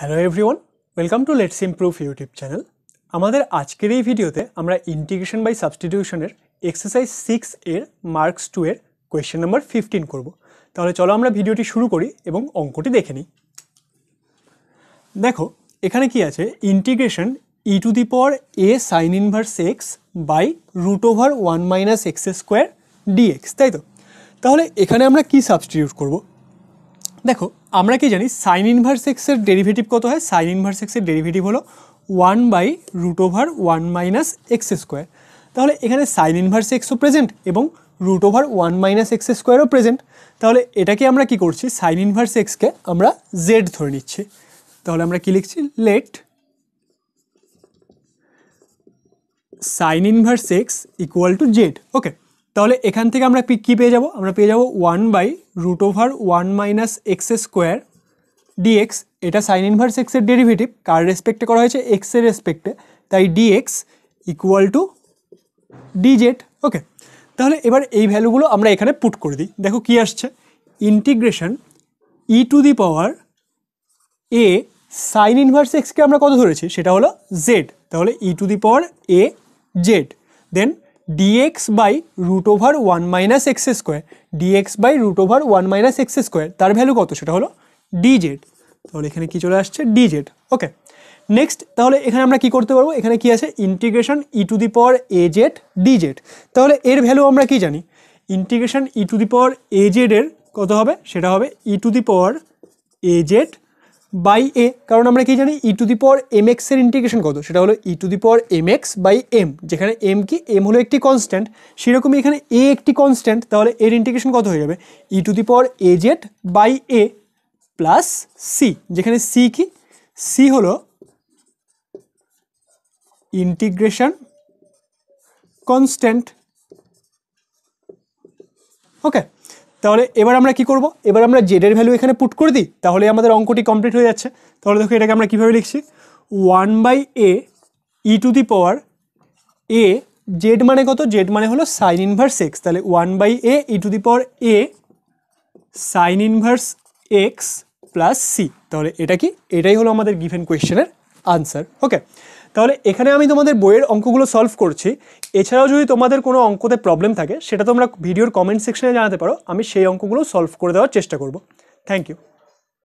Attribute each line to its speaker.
Speaker 1: hello everyone welcome to let's improve YouTube channel আমাদের আজকের এই ভিডিওতে আমরা ইন্টিগ্রেশন বাই সাবস্টিটিউশনের এক্সারসাইজ সিক্স এর মার্কস টু এর কোয়েশ্চেন নাম্বার ফিফটিন করবো তাহলে চলো আমরা ভিডিওটি শুরু করি এবং অঙ্কটি দেখে নিই দেখো এখানে কি আছে integration e to the power a sine inverse x by root over one minus x square dx তাই তো তাহলে এখানে আমরা কি সাবস্টিটিউট করবো দেখো আমরা কি জানি সাইন ইনভার্স এক্সের ডেরিভেটিভ কত হয় সাইন ইনভার্স এক্সের ডেরিভেটিভ হলো one by root over one minus x square তাহলে এখানে সাইন ইনভার্স এক্সও প্রেজেন্ট এবং root over one minus x স্কোয়ারও প্রেজেন্ট তাহলে এটাকে আমরা কি করছি সাইন ইনভার্স এক্সকে আমরা জেড ধরে নিচ্ছি তাহলে আমরা কি লিখছি let sine inverse x equal to z okay তাহলে এখান থেকে আমরা কী পেয়ে যাব আমরা পেয়ে যাব one by root over one minus x square dx এটা সাইন ইনভার্স এক্সের ডেরিভেটিভ কার রেসপেক্টে করা হয়েছে এক্সের রেসপেক্টে তাই dx equal to dz okay তাহলে এবার এই ভ্যালুগুলো আমরা এখানে পুট করে দিই দেখো কি আসছে integration e to the power a sine inverse এক্সকে আমরা কত ধরেছি সেটা হলো জেড তাহলে e to the power a z then dx by root over one minus x square dx by root over one minus x square তার value কত সেটা হলো ডিজেড তাহলে এখানে কী চলে আসছে ডিজেড ওকে নেক্সট তাহলে এখানে আমরা কি করতে পারবো এখানে কি আছে integration e to the power a z d z তাহলে এর ভ্যালু আমরা কি জানি integration e to the power এ জেডের কত হবে সেটা হবে e to the power a z by a কারণ আমরা কি জানি ই টু দি পর এম এক্সের ইন্টিগ্রেশন কত সেটা হলো ই to the power m x by m যেখানে এম কি এম হলো একটি কনস্ট্যান্ট সেরকমই এখানে এ একটি কনস্ট্যান্ট তাহলে এর ইন্টিগ্রেশন কত হয়ে যাবে ই to the power A z by A plus C যেখানে সি কি সি হল ইন্টিগ্রেশন কনস্ট্যান্ট ওকে তাহলে এবার আমরা কি করব এবার আমরা জেডের ভ্যালু এখানে পুট করে দিই তাহলে আমাদের অঙ্কটি কমপ্লিট হয়ে যাচ্ছে তাহলে দেখো এটাকে আমরা কীভাবে লিখছি one by a e to the power a z মানে কত জেড মানে হলো সাইন ইনভার্স এক্স তাহলে one by a e to the power a sine inverse x plus c তাহলে এটা কি এটাই হলো আমাদের গিভেন কোয়েশ্চেনের আনসার ওকে তাহলে এখানে আমি তোমাদের বইয়ের অঙ্কগুলো সলভ করছি এছাড়াও যদি তোমাদের কোনো অঙ্কতে প্রবলেম থাকে সেটা তোমরা ভিডিওর কমেন্ট সেকশনে জানাতে পারো আমি সেই অঙ্কগুলো সলভ করে দেওয়ার চেষ্টা করব থ্যাংক ইউ